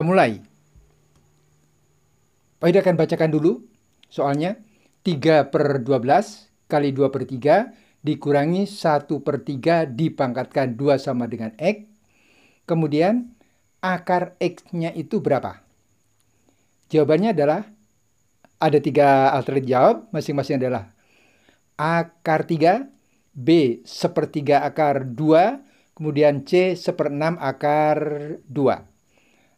mulai. Pak Ida akan bacakan dulu soalnya. 3 per 12 kali 2 per 3 dikurangi 1 per 3 dipangkatkan 2 sama dengan X. Kemudian akar X-nya itu berapa? Jawabannya adalah ada tiga alternatif jawab, masing-masing adalah akar 3, B sepertiga akar 2, kemudian C seperenam akar 2.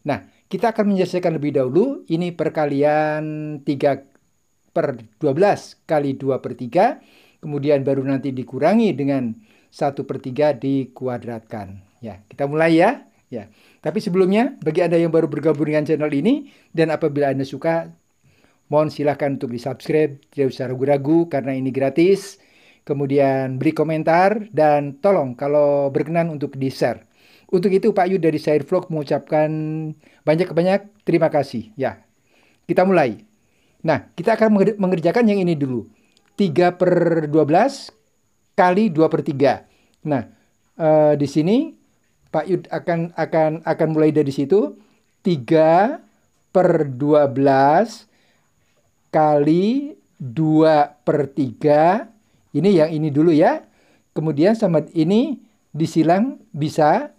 Nah, kita akan menyelesaikan lebih dahulu. Ini perkalian 3 per 12 kali 2 per 3. Kemudian baru nanti dikurangi dengan 1 per 3 dikuadratkan. Ya, kita mulai ya. Ya. Tapi sebelumnya, bagi Anda yang baru bergabung dengan channel ini, dan apabila Anda suka, mohon silahkan untuk di-subscribe, tidak usah ragu-ragu, karena ini gratis. Kemudian beri komentar, dan tolong kalau berkenan untuk di-share untuk itu Pak Yu dari Syair Vlog mengucapkan banyak-banyak terima kasih. Ya, kita mulai. Nah, kita akan mengerjakan yang ini dulu. 3 per 12 kali 2 per 3. Nah, eh, di sini Pak Yud akan akan akan mulai dari situ. 3 per 12 kali 2 per 3. Ini yang ini dulu ya. Kemudian sama ini disilang bisa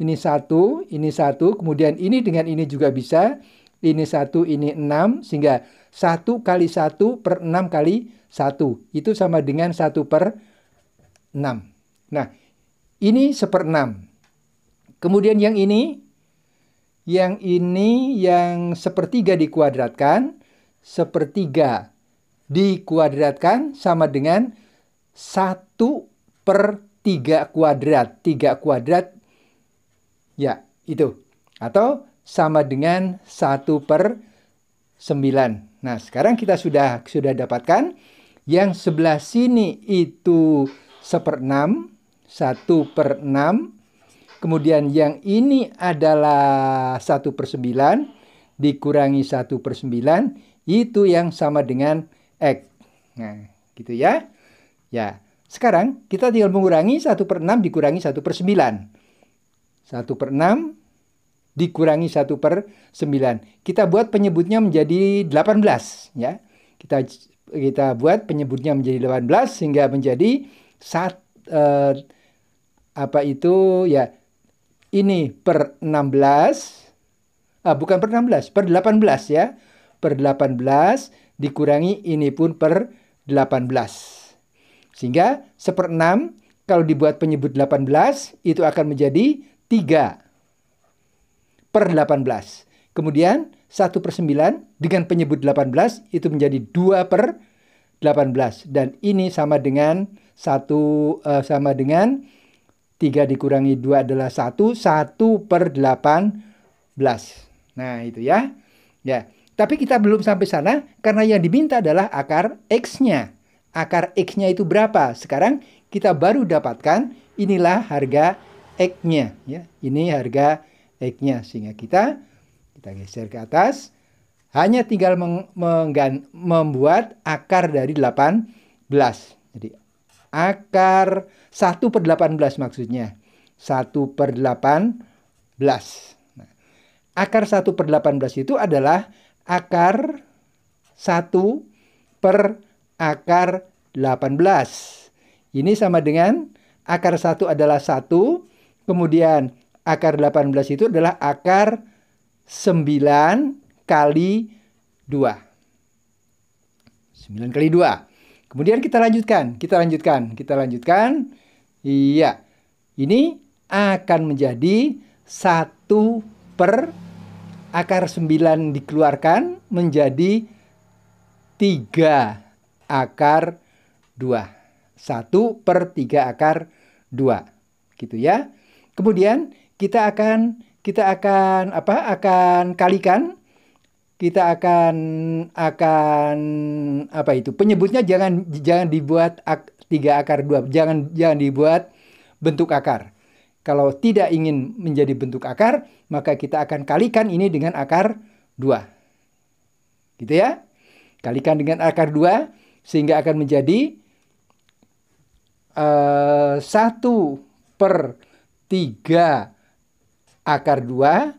ini satu, ini satu, kemudian ini dengan ini juga bisa. Ini satu, ini enam, sehingga satu kali satu per enam kali satu. Itu sama dengan satu per enam. Nah, ini seper enam. Kemudian yang ini, yang ini yang sepertiga dikuadratkan, sepertiga dikuadratkan sama dengan satu per tiga kuadrat. tiga kuadrat Ya, itu. Atau sama dengan 1 per 9. Nah, sekarang kita sudah sudah dapatkan yang sebelah sini itu 1 per 6, 1 per 6. Kemudian yang ini adalah 1 per 9, dikurangi 1 per 9, itu yang sama dengan X. Nah, gitu ya. Ya, sekarang kita tinggal mengurangi 1 per 6 dikurangi 1 per 9. 1 per 6 dikurangi 1 per 9. Kita buat penyebutnya menjadi 18 ya. Kita kita buat penyebutnya menjadi 18 sehingga menjadi saat eh, apa itu ya ini per 16 ah bukan per 16 per 18 ya per 18 dikurangi ini pun per 18 sehingga seper 6 kalau dibuat penyebut 18 itu akan menjadi 3 per 18. Kemudian 1 per 9 dengan penyebut 18 itu menjadi 2 per 18. Dan ini sama dengan 1 uh, eh, sama dengan 3 dikurangi 2 adalah 1. 1 per 18. Nah itu ya. Ya. Tapi kita belum sampai sana karena yang diminta adalah akar X-nya. Akar X-nya itu berapa? Sekarang kita baru dapatkan inilah harga X-nya ya. Ini harga X-nya sehingga kita kita geser ke atas hanya tinggal meng, membuat akar dari 18. Jadi akar 1 18 maksudnya. 1 18. Nah, akar 1 18 itu adalah akar 1 per akar 18. Ini sama dengan akar 1 adalah 1 Kemudian akar 18 itu adalah akar 9 kali 2. 9 kali 2. Kemudian kita lanjutkan, kita lanjutkan, kita lanjutkan. Iya, ini akan menjadi 1 per akar 9 dikeluarkan menjadi 3 akar 2. 1 per 3 akar 2. Gitu ya. Kemudian kita akan kita akan apa? akan kalikan kita akan akan apa itu penyebutnya jangan jangan dibuat ak, tiga akar dua jangan jangan dibuat bentuk akar kalau tidak ingin menjadi bentuk akar maka kita akan kalikan ini dengan akar dua gitu ya kalikan dengan akar dua sehingga akan menjadi eh, satu per 3 akar 2.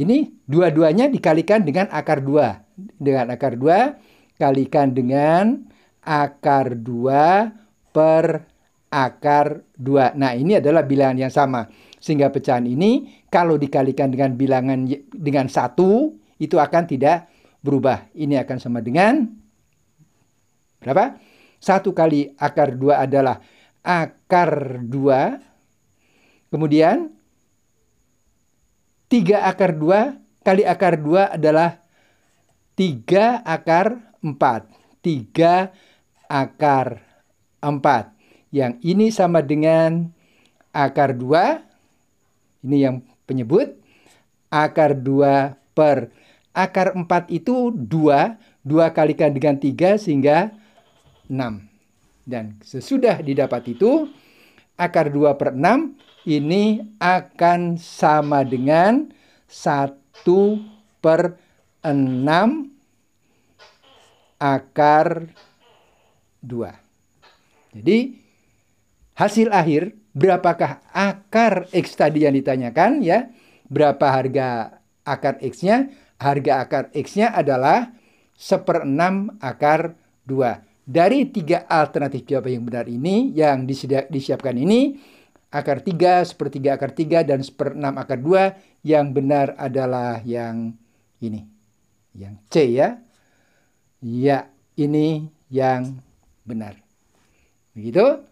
Ini dua-duanya dikalikan dengan akar 2. Dengan akar 2 kalikan dengan akar 2 per akar 2. Nah, ini adalah bilangan yang sama. Sehingga pecahan ini kalau dikalikan dengan bilangan dengan satu itu akan tidak berubah. Ini akan sama dengan berapa? 1 kali akar 2 adalah akar 2 Kemudian 3 akar 2 kali akar 2 adalah 3 akar 4. 3 akar 4. Yang ini sama dengan akar 2. Ini yang penyebut. Akar 2 per. Akar 4 itu 2. 2 kalikan dengan 3 sehingga 6. Dan sesudah didapat itu, akar 2 per 6 ini akan sama dengan 1 per 6 akar 2. Jadi hasil akhir berapakah akar X tadi yang ditanyakan ya. Berapa harga akar X-nya? Harga akar X-nya adalah 1 per 6 akar 2. Dari tiga alternatif jawaban yang benar ini, yang disiapkan ini, akar 3, sepertiga akar 3, dan seperenam akar 2. Yang benar adalah yang ini. Yang C ya. Ya, ini yang benar. Begitu.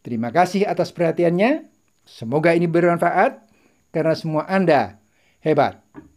Terima kasih atas perhatiannya. Semoga ini bermanfaat karena semua Anda hebat.